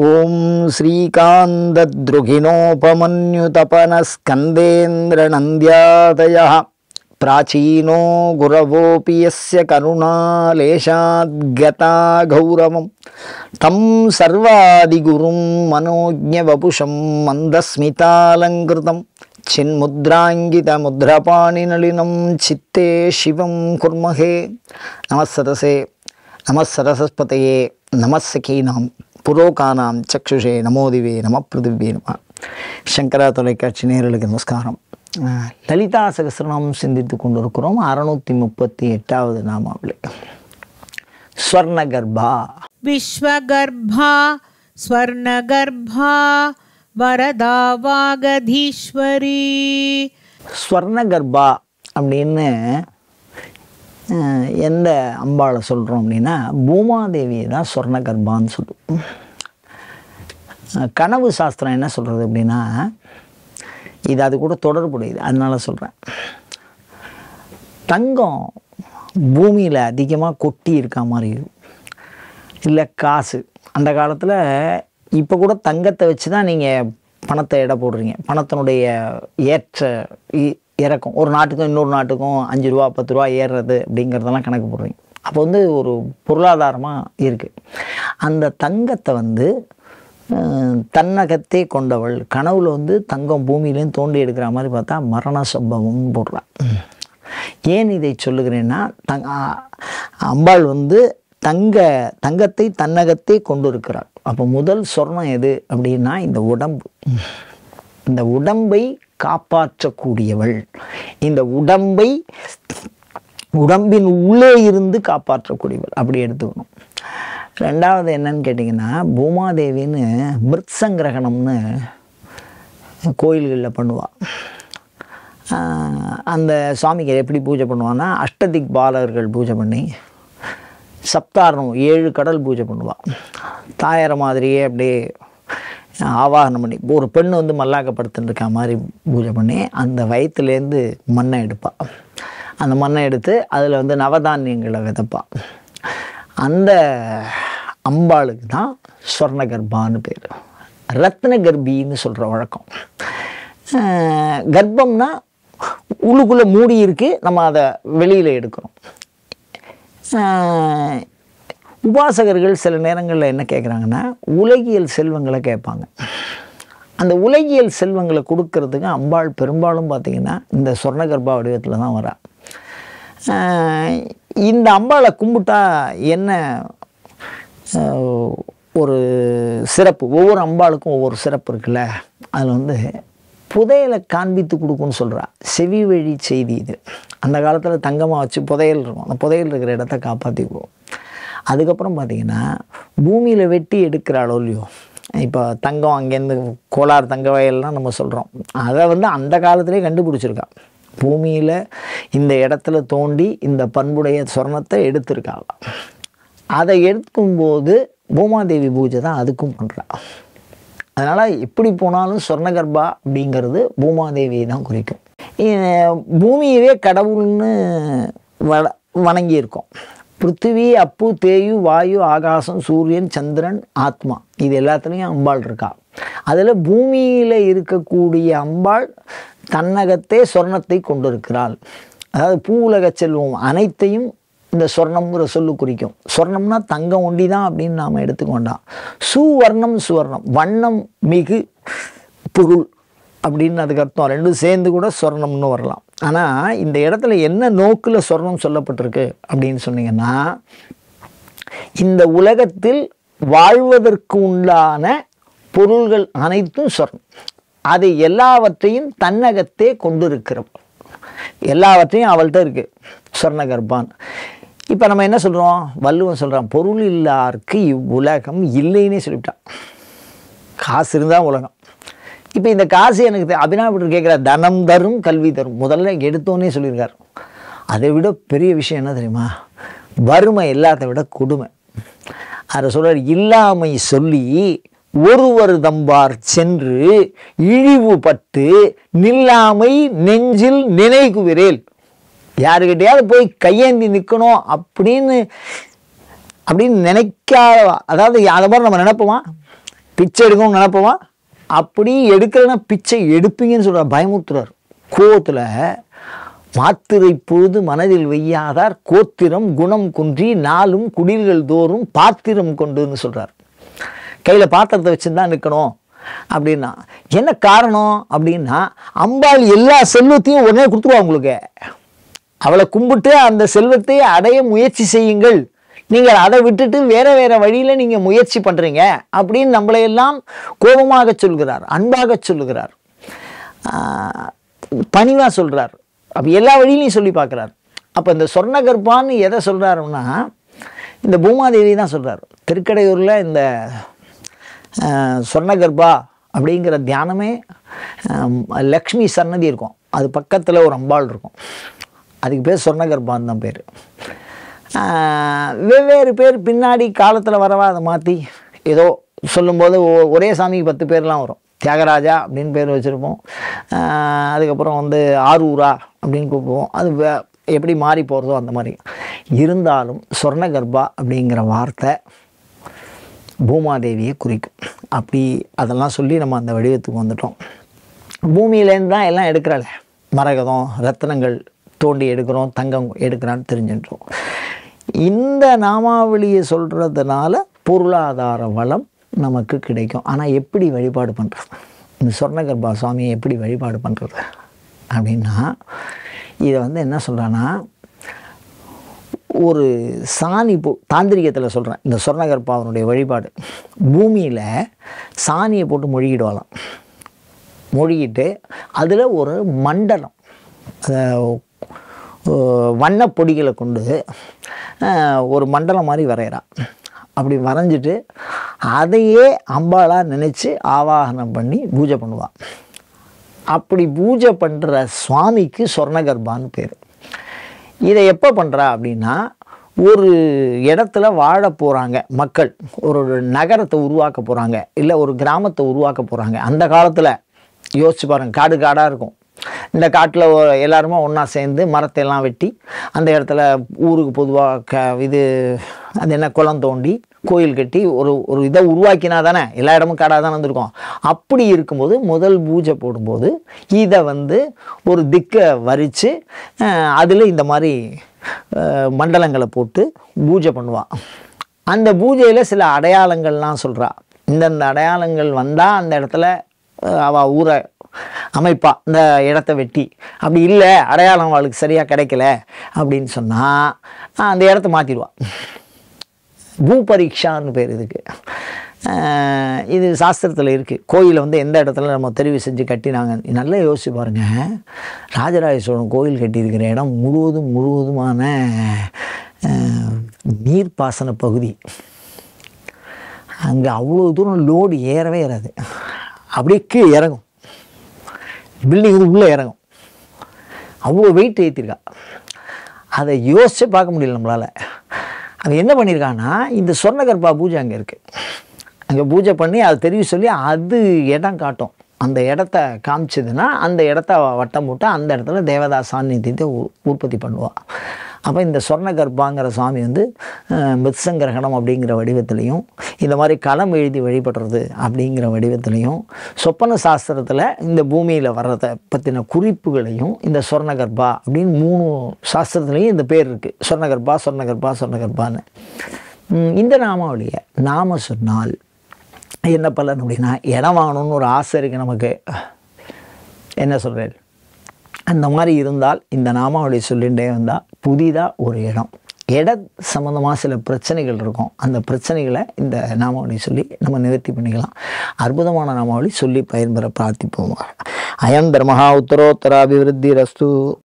ఓం శ్రీకాంతద్రుగిణోపమన్యుతపనస్కందేంద్రనంద్యాతయ ప్రాచీనో గురవోపి యస్య తం సర్వాదిగురుం మనోజ్ఞవపుషం మందస్మితాలంకృతం చిన్ముద్రాంగితముద్రపాణినళినం చిత్తే శివం కుర్మహే నమస్సరసే నమస్సరసస్పతయే నమస్సఖీనాం புரோகானாம் சக்ஷுஷே நமோதிவே நம பிருதிவே நம சங்கரா தொலைக்காட்சி நேரலுக்கு நமஸ்காரம் லலிதா சகசிரநாமம் சிந்தித்து கொண்டிருக்கிறோம் அறுநூத்தி முப்பத்தி எட்டாவது நாமாவில் ஸ்வர்ணகர்பா விஸ்வகர்பா ஸ்வர்ணகர்பா வரதா வாகதீஸ்வரி ஸ்வர்ணகர்பா அப்படின்னு எந்த அம்பாவை சொல்கிறோம் அப்படின்னா பூமாதேவி தான் சொர்ண கர்ப்பான்னு சொல்லுவோம் கனவு சாஸ்திரம் என்ன சொல்கிறது அப்படின்னா இது அது கூட தொடர்புடையது அதனால் சொல்கிறேன் தங்கம் பூமியில் அதிகமாக கொட்டி இருக்க மாதிரி இருக்கும் இல்லை காசு அந்த காலத்தில் இப்போ கூட தங்கத்தை வச்சு தான் நீங்கள் பணத்தை எடை போடுறீங்க பணத்தினுடைய ஏற்ற இறக்கும் ஒரு நாட்டுக்கும் இன்னொரு நாட்டுக்கும் அஞ்சு ரூபா பத்து ரூபா ஏறுறது அப்படிங்கிறதெல்லாம் கணக்கு போடுறீங்க அப்போ வந்து ஒரு பொருளாதாரமாக இருக்குது அந்த தங்கத்தை வந்து தன்னகத்தே கொண்டவள் கனவுல வந்து தங்கம் பூமியிலையும் தோண்டி எடுக்கிற மாதிரி பார்த்தா மரண சம்பவம்னு போடுறான் ஏன் இதை சொல்லுகிறேன்னா தங் அம்பாள் வந்து தங்க தங்கத்தை தன்னகத்தை கொண்டு இருக்கிறாள் அப்போ முதல் சொர்ணம் எது அப்படின்னா இந்த உடம்பு இந்த உடம்பை காப்பாற்றக்கூடியவள் இந்த உடம்பை உடம்பின் உள்ளே இருந்து காப்பாற்றக்கூடியவள் அப்படி எடுத்துக்கணும் ரெண்டாவது என்னன்னு கேட்டிங்கன்னா பூமாதேவின்னு மிருத்சங்கிரகணம்னு சங்கிரகணம்னு கோயில்களில் பண்ணுவாள் அந்த சுவாமிக்கு எப்படி பூஜை பண்ணுவான்னா அஷ்டதிக் பாலர்கள் பூஜை பண்ணி சப்தாரணம் ஏழு கடல் பூஜை பண்ணுவாள் தாயார மாதிரியே அப்படியே ஆவாகனம் பண்ணி ஒரு பெண் வந்து மல்லாக்கப்படுத்துன்னு இருக்கா மாதிரி பூஜை பண்ணி அந்த வயிற்றுலேருந்து மண்ணை எடுப்பாள் அந்த மண்ணை எடுத்து அதில் வந்து நவதானியங்களை விதைப்பாள் அந்த அம்பாளுக்கு தான் சொர்ண கர்ப்பான்னு பேர் ரத்ன கர்ப்பின்னு சொல்கிற வழக்கம் கர்ப்பம்னா உள்ளுக்குள்ளே மூடி இருக்குது நம்ம அதை வெளியில் எடுக்கிறோம் உபாசகர்கள் சில நேரங்களில் என்ன கேட்குறாங்கன்னா உலகியல் செல்வங்களை கேட்பாங்க அந்த உலகியல் செல்வங்களை கொடுக்கறதுக்கு அம்பாள் பெரும்பாலும் பார்த்திங்கன்னா இந்த சொர்ணகர்பா வடிவத்தில் தான் வரா இந்த அம்பாளை கும்பிட்டா என்ன ஒரு சிறப்பு ஒவ்வொரு அம்பாளுக்கும் ஒவ்வொரு சிறப்பு இருக்குல்ல அதில் வந்து புதையலை காண்பித்து கொடுக்கும்னு சொல்கிறா செவி வழி செய்தி இது அந்த காலத்தில் தங்கமாக வச்சு புதையல் இருக்கும் அந்த புதையல் இருக்கிற இடத்த காப்பாற்றிக்குவோம் அதுக்கப்புறம் பார்த்திங்கன்னா பூமியில் வெட்டி எடுக்கிறாளோ இல்லையோ இப்போ தங்கம் அங்கேருந்து கோளாறு தங்க வயல்லாம் நம்ம சொல்கிறோம் அதை வந்து அந்த காலத்துலேயே கண்டுபிடிச்சிருக்கா பூமியில் இந்த இடத்துல தோண்டி இந்த பண்புடைய சொர்ணத்தை எடுத்திருக்காள் அதை எடுக்கும்போது பூமாதேவி பூஜை தான் அதுக்கும் பண்ணுறா அதனால் எப்படி போனாலும் சொர்ணகர்பா அப்படிங்கிறது பூமாதேவியை தான் குறிக்கும் பூமியவே கடவுள்னு வ வணங்கியிருக்கோம் பிருத்திவி அப்பு தேயு வாயு ஆகாசம் சூரியன் சந்திரன் ஆத்மா இது எல்லாத்துலேயும் அம்பாள் இருக்கா அதில் பூமியில் இருக்கக்கூடிய அம்பாள் தன்னகத்தே சொர்ணத்தை கொண்டிருக்கிறாள் அதாவது பூ உலக செல்வம் அனைத்தையும் இந்த சொர்ணம்ங்கிற சொல்லு குறிக்கும் சொர்ணம்னா தங்கம் ஒண்டி தான் அப்படின்னு நாம் எடுத்துக்கொண்டான் சுவர்ணம் சுவர்ணம் வண்ணம் மிகு புகுள் அப்படின்னு அதுக்கு அர்த்தம் ரெண்டும் சேர்ந்து கூட சொர்ணம்னு வரலாம் ஆனால் இந்த இடத்துல என்ன நோக்கில் சொர்ணம் சொல்லப்பட்டிருக்கு அப்படின்னு சொன்னீங்கன்னா இந்த உலகத்தில் வாழ்வதற்கு உண்டான பொருள்கள் அனைத்தும் சொர்ணம் அது எல்லாவற்றையும் தன்னகத்தே கொண்டிருக்கிறோம் எல்லாவற்றையும் அவள்கிட்ட இருக்குது சொர்ண கர்ப்பான் இப்போ நம்ம என்ன சொல்கிறோம் வள்ளுவன் சொல்கிறான் பொருள் இல்லாருக்கு இவ்வுலகம் இல்லைன்னே சொல்லிவிட்டான் காசு இருந்தால் உலகம் இப்போ இந்த காசு எனக்கு விட்டு கேட்குற தனம் தரும் கல்வி தரும் முதல்ல எடுத்தோன்னே சொல்லியிருக்கார் அதை விட பெரிய விஷயம் என்ன தெரியுமா வறுமை எல்லாத்த விட கொடுமை அதை சொல்கிறார் இல்லாமை சொல்லி ஒருவர் தம்பார் சென்று இழிவுபட்டு நில்லாமை நெஞ்சில் நினைகுவிரேல் யாருக்கிட்டையாவது போய் கையேந்தி நிற்கணும் அப்படின்னு அப்படின்னு நினைக்காத அதாவது அதை மாதிரி நம்ம நினைப்போமா பிச்சை எடுக்கணும்னு நினைப்போமா அப்படி எடுக்கலைன்னா பிச்சை எடுப்பீங்கன்னு சொல்கிறார் பயமுத்துறார் கோவத்தில் மாத்திரை பொழுது மனதில் வெய்யாதார் கோத்திரம் குணம் குன்றி நாளும் குடில்கள் தோறும் பாத்திரம் கொண்டுன்னு சொல்கிறார் கையில் பாத்திரத்தை வச்சுருந்தான் நிற்கணும் அப்படின்னா என்ன காரணம் அப்படின்னா அம்பாள் எல்லா செல்வத்தையும் உடனே கொடுத்துருவா உங்களுக்கு அவளை கும்பிட்டு அந்த செல்வத்தை அடைய முயற்சி செய்யுங்கள் நீங்கள் அதை விட்டுட்டு வேற வேற வழியில் நீங்கள் முயற்சி பண்ணுறீங்க அப்படின்னு நம்மளையெல்லாம் கோபமாக சொல்கிறார் அன்பாக சொல்கிறார் பணிவாக சொல்கிறார் அப்போ எல்லா வழியிலையும் சொல்லி பார்க்குறார் அப்போ இந்த சொர்ண எதை சொல்கிறாருன்னா இந்த பூமாதேவி தான் சொல்கிறார் திருக்கடையூரில் இந்த சொர்ணகர்பா அப்படிங்கிற தியானமே லக்ஷ்மி சன்னதி இருக்கும் அது பக்கத்தில் ஒரு அம்பாள் இருக்கும் அதுக்கு பேர் சொர்ண தான் பேர் வெவ்வேறு பேர் பின்னாடி காலத்தில் வரவா அதை மாற்றி ஏதோ சொல்லும்போது ஒரே சாமிக்கு பத்து பேர்லாம் வரும் தியாகராஜா அப்படின்னு பேர் வச்சுருப்போம் அதுக்கப்புறம் வந்து ஆரூரா அப்படின்னு கூப்பிடுவோம் அது எப்படி மாறி போகிறதோ அந்த மாதிரி இருந்தாலும் சொர்ண கர்ப்பா அப்படிங்கிற வார்த்தை பூமாதேவியை குறிக்கும் அப்படி அதெல்லாம் சொல்லி நம்ம அந்த வடிவத்துக்கு வந்துட்டோம் பூமியிலேருந்து தான் எல்லாம் எடுக்கிறாள் மரகதம் ரத்னங்கள் தோண்டி எடுக்கிறோம் தங்கம் எடுக்கிறான்னு தெரிஞ்சுட்டோம் இந்த நாமாவளியை சொல்கிறதுனால பொருளாதார வளம் நமக்கு கிடைக்கும் ஆனால் எப்படி வழிபாடு பண்ணுறது இந்த சொர்ணகர்பா சுவாமியை எப்படி வழிபாடு பண்ணுறது அப்படின்னா இதை வந்து என்ன சொல்கிறேன்னா ஒரு சாணி போ தாந்திரிகத்தில் சொல்கிறேன் இந்த அவனுடைய வழிபாடு பூமியில் சாணியை போட்டு மொழிகிடுவாளாம் மொழிகிட்டு அதில் ஒரு மண்டலம் வண்ணப்பொடிகளை கொண்டு ஒரு மண்டலம் மாதிரி வரைகிறான் அப்படி வரைஞ்சிட்டு அதையே அம்பாளாக நினச்சி ஆவாகனம் பண்ணி பூஜை பண்ணுவான் அப்படி பூஜை பண்ணுற சுவாமிக்கு சொர்ணகர்பான்னு பேர் இதை எப்போ பண்ணுறா அப்படின்னா ஒரு இடத்துல வாழ போகிறாங்க மக்கள் ஒரு நகரத்தை உருவாக்க போகிறாங்க இல்லை ஒரு கிராமத்தை உருவாக்க போகிறாங்க அந்த காலத்தில் யோசிச்சு பாருங்கள் காடு காடாக இருக்கும் இந்த காட்டில் எல்லாருமே ஒன்றா சேர்ந்து மரத்தை எல்லாம் வெட்டி அந்த இடத்துல ஊருக்கு பொதுவாக க இது அது என்ன குளம் தோண்டி கோயில் கட்டி ஒரு ஒரு இதை உருவாக்கினா தானே எல்லா இடமும் காடாக தானே வந்திருக்கோம் அப்படி இருக்கும்போது முதல் பூஜை போடும்போது இதை வந்து ஒரு திக்கை வரித்து அதில் இந்த மாதிரி மண்டலங்களை போட்டு பூஜை பண்ணுவான் அந்த பூஜையில் சில அடையாளங்கள்லாம் சொல்கிறாள் இந்தந்த அடையாளங்கள் வந்தால் அந்த இடத்துல அவள் ஊரை அமைப்பா இந்த இடத்த வெட்டி அப்படி இல்லை அடையாளம் அவளுக்கு சரியாக கிடைக்கல அப்படின்னு சொன்னால் அந்த இடத்த மாற்றிடுவான் பூபரீக்ஷான்னு பேர் இதுக்கு இது சாஸ்திரத்தில் இருக்குது கோயிலை வந்து எந்த இடத்துல நம்ம தெரிவு செஞ்சு கட்டினாங்க நல்லா யோசிச்சு பாருங்கள் ராஜராஜ சோழன் கோயில் கட்டியிருக்கிற இடம் முழுவதும் முழுவதுமான நீர்ப்பாசன பகுதி அங்கே அவ்வளோ தூரம் லோடு ஏறவே ஏறாது அப்படியே கீழே இறங்கும் பில்டிங் வந்து உள்ளே இறங்கும் அவ்வளோ வெயிட் ஏற்றிருக்கா அதை யோசிச்சே பார்க்க முடியல நம்மளால் அங்கே என்ன பண்ணியிருக்கான்னா இந்த சொர்ணகர்பா பூஜை அங்கே இருக்குது அங்கே பூஜை பண்ணி அதை தெரிவி சொல்லி அது இடம் காட்டும் அந்த இடத்த காமிச்சதுன்னா அந்த இடத்த வட்டம் போட்டால் அந்த இடத்துல தேவதா நிதி உற்பத்தி பண்ணுவாள் அப்போ இந்த சொர்ண கர்ப்பாங்கிற சுவாமி வந்து மித்சங்கிரகணம் அப்படிங்கிற வடிவத்திலையும் இந்த மாதிரி களம் எழுதி வழிபடுறது அப்படிங்கிற வடிவத்திலையும் சொப்பன சாஸ்திரத்தில் இந்த பூமியில் வர்றதை பற்றின குறிப்புகளையும் இந்த சொர்ண அப்படின்னு மூணு சாஸ்திரத்துலேயும் இந்த பேர் இருக்குது சொர்ணகர்பா சொர்ணகர்பா சொர்ண இந்த நாமாவளிய நாம சொன்னால் என்ன பலன் அப்படின்னா இடம் வாங்கணும்னு ஒரு ஆசை இருக்குது நமக்கு என்ன சொல்கிறேன் அந்த மாதிரி இருந்தால் இந்த நாமாவளி சொல்லிகிட்டே வந்தால் புதிதாக ஒரு இடம் இட சம்மந்தமாக சில பிரச்சனைகள் இருக்கும் அந்த பிரச்சனைகளை இந்த நாமாவளி சொல்லி நம்ம நிவர்த்தி பண்ணிக்கலாம் அற்புதமான நாமாவளி சொல்லி பயன்பெற பிரார்த்திப்போம் அயம் உத்தரோத்தர உத்தரோத்தராபிவிருத்தி ரஸ்து